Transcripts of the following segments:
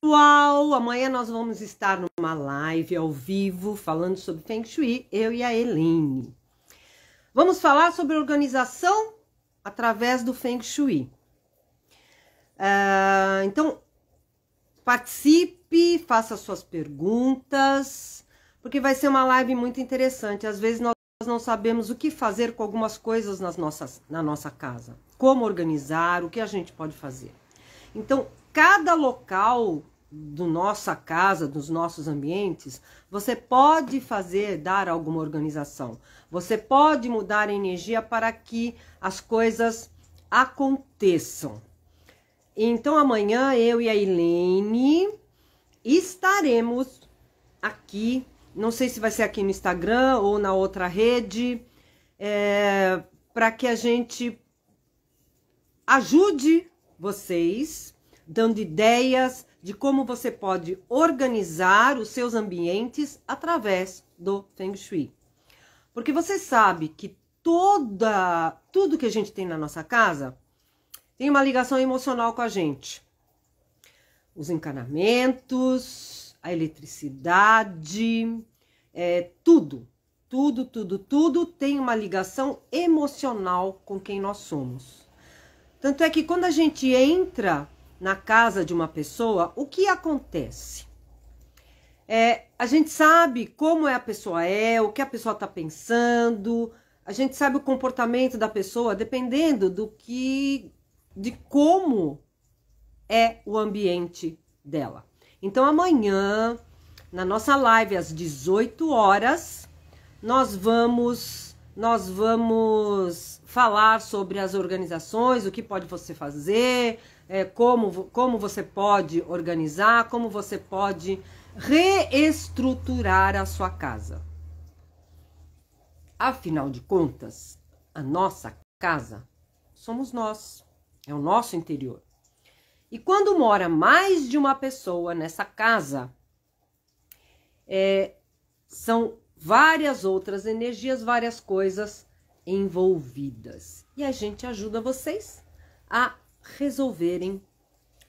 pessoal, amanhã nós vamos estar numa live ao vivo falando sobre Feng Shui, eu e a Eline. Vamos falar sobre organização através do Feng Shui. Uh, então, participe, faça suas perguntas, porque vai ser uma live muito interessante. Às vezes nós não sabemos o que fazer com algumas coisas nas nossas, na nossa casa. Como organizar, o que a gente pode fazer. Então, cada local do nossa casa, dos nossos ambientes, você pode fazer, dar alguma organização. Você pode mudar a energia para que as coisas aconteçam. Então amanhã eu e a Helene estaremos aqui. Não sei se vai ser aqui no Instagram ou na outra rede, é, para que a gente ajude vocês, dando ideias de como você pode organizar os seus ambientes através do Feng Shui. Porque você sabe que toda tudo que a gente tem na nossa casa tem uma ligação emocional com a gente. Os encanamentos, a eletricidade, é, tudo, tudo, tudo, tudo tem uma ligação emocional com quem nós somos. Tanto é que quando a gente entra na casa de uma pessoa, o que acontece? É, a gente sabe como é a pessoa é, o que a pessoa está pensando, a gente sabe o comportamento da pessoa dependendo do que, de como é o ambiente dela. Então amanhã, na nossa live às 18 horas, nós vamos, nós vamos falar sobre as organizações, o que pode você fazer, é, como, como você pode organizar, como você pode reestruturar a sua casa. Afinal de contas, a nossa casa somos nós, é o nosso interior. E quando mora mais de uma pessoa nessa casa, é, são várias outras energias, várias coisas envolvidas. E a gente ajuda vocês a resolverem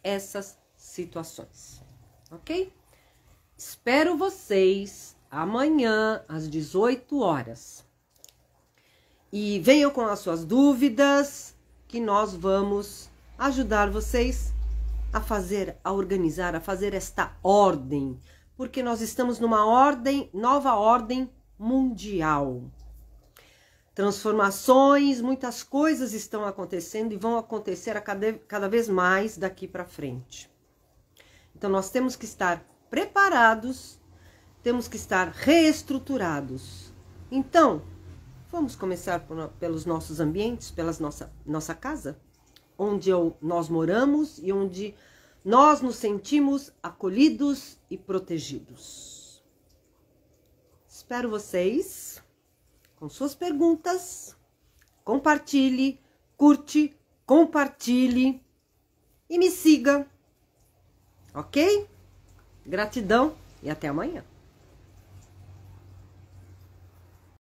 essas situações, ok? Espero vocês amanhã às 18 horas. E venham com as suas dúvidas, que nós vamos ajudar vocês a fazer, a organizar, a fazer esta ordem, porque nós estamos numa ordem, nova ordem mundial transformações, muitas coisas estão acontecendo e vão acontecer a cada, cada vez mais daqui para frente. Então nós temos que estar preparados, temos que estar reestruturados. Então, vamos começar por, pelos nossos ambientes, pela nossa, nossa casa, onde eu, nós moramos e onde nós nos sentimos acolhidos e protegidos. Espero vocês com suas perguntas. Compartilhe, curte, compartilhe e me siga. Ok? Gratidão e até amanhã.